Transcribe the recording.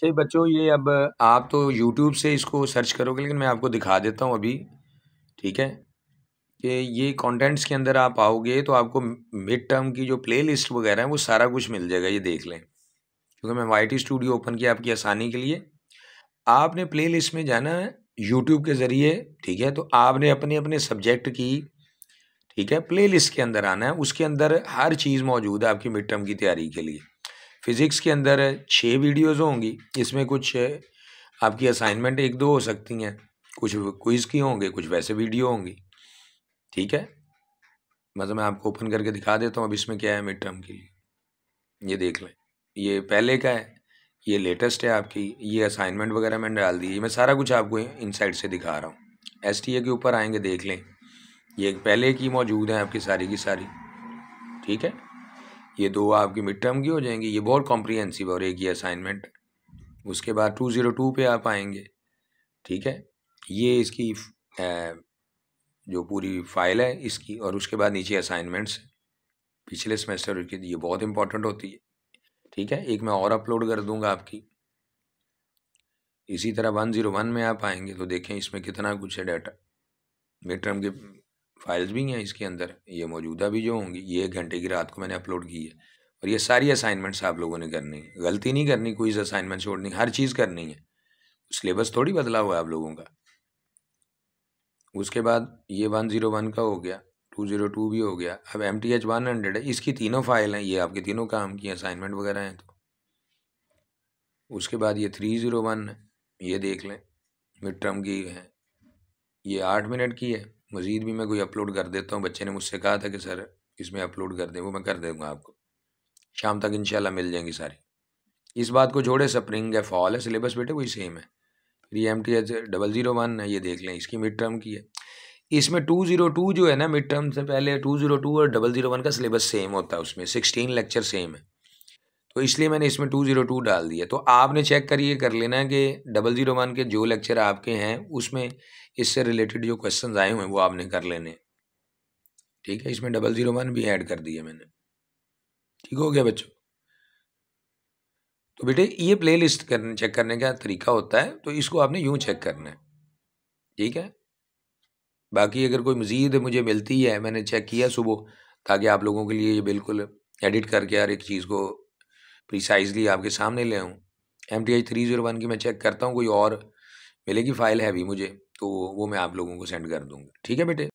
चलिए बच्चों ये अब आप तो यूट्यूब से इसको सर्च करोगे लेकिन मैं आपको दिखा देता हूँ अभी ठीक है कि ये कंटेंट्स के अंदर आप आओगे तो आपको मिड टर्म की जो प्ले लिस्ट वगैरह है वो सारा कुछ मिल जाएगा ये देख लें क्योंकि मैं वाई स्टूडियो ओपन किया आपकी आसानी के लिए आपने प्ले लिस्ट में जाना है यूट्यूब के ज़रिए ठीक है तो आपने अपने अपने सब्जेक्ट की ठीक है प्ले लिस्ट के अंदर आना है उसके अंदर हर चीज़ मौजूद है आपकी मिड टर्म की तैयारी के लिए फिज़िक्स के अंदर छः वीडियोस होंगी इसमें कुछ आपकी असाइनमेंट एक दो हो सकती हैं कुछ क्विज़ की होंगे कुछ वैसे वीडियो होंगी ठीक है मतलब मैं आपको ओपन करके दिखा देता हूँ अब इसमें क्या है मिड टर्म के लिए ये देख लें ये पहले का है ये लेटेस्ट है आपकी ये असाइनमेंट वगैरह मैंने डाल दी है मैं सारा कुछ आपको साइड से दिखा रहा हूँ एस टी ए के ऊपर आएंगे देख लें ये पहले की मौजूद है आपकी सारी की सारी ठीक है ये दो आपकी मिड टर्म की हो जाएंगी ये बहुत कॉम्प्रीहेंसिव और एक ही असाइनमेंट उसके बाद टू ज़ीरो टू पर आप आएंगे ठीक है ये इसकी जो पूरी फाइल है इसकी और उसके बाद नीचे असाइनमेंट्स पिछले सेमेस्टर की ये बहुत इंपॉर्टेंट होती है ठीक है एक मैं और अपलोड कर दूंगा आपकी इसी तरह वन ज़ीरो वन में आप आएंगे तो देखें इसमें कितना कुछ है डाटा मिड टर्म के फ़ाइल्स भी हैं इसके अंदर ये मौजूदा भी जो होंगी ये एक घंटे की रात को मैंने अपलोड की है और ये सारी असाइनमेंट्स आप लोगों ने करनी है गलती नहीं करनी कोई असाइनमेंट छोड़नी हर चीज़ करनी है सिलेबस थोड़ी बदला हुआ है आप लोगों का उसके बाद ये वन ज़ीरो वन का हो गया टू ज़ीरो टू भी हो गया अब M T H one hundred है इसकी तीनों फाइल हैं ये आपके तीनों काम की असाइनमेंट वगैरह हैं तो उसके बाद ये थ्री ज़ीरो वन है ये देख लें मिड टर्म की है ये आठ मिनट की है मज़ीद भी मैं कोई अपलोड कर देता हूँ बच्चे ने मुझसे कहा था कि सर इसमें अपलोड कर दें वो मैं कर दूँगा आपको शाम तक शाला मिल जाएंगी सारी इस बात को छोड़े स्प्रिंग है फॉल है सिलेबस बेटे वही सेम है फिर ये M T H double zero one है ये देख लें इसकी मिड टर्म की है इसमें टू ज़ीरो टू जो है ना मिड टर्म से पहले टू ज़ीरो टू और डबल ज़ीरो वन का सिलेबस सेम होता है उसमें सिक्सटीन लेक्चर सेम है तो इसलिए मैंने इसमें टू ज़ीरो टू डाल दिया तो आपने चेक करिए कर लेना कि डबल ज़ीरो वन के जो लेक्चर आपके हैं उसमें इससे रिलेटेड जो क्वेश्चन आए हुए हैं वो आपने कर लेने ठीक है इसमें डबल ज़ीरो वन भी ऐड कर दिया मैंने ठीक हो गया बच्चों तो बेटे ये प्ले लिस्ट करने चेक करने का तरीका होता है तो इसको आपने यूँ चेक करना है ठीक है बाकी अगर कोई मज़ीद मुझे मिलती है मैंने चेक किया सुबह ताकि आप लोगों के लिए ये बिल्कुल एडिट करके हर एक चीज़ को प्रिसाइजली आपके सामने ले आऊँ M T H three zero one की मैं चेक करता हूँ कोई और मिलेगी फ़ाइल है अभी मुझे तो वो मैं आप लोगों को सेंड कर दूँगा ठीक है बेटे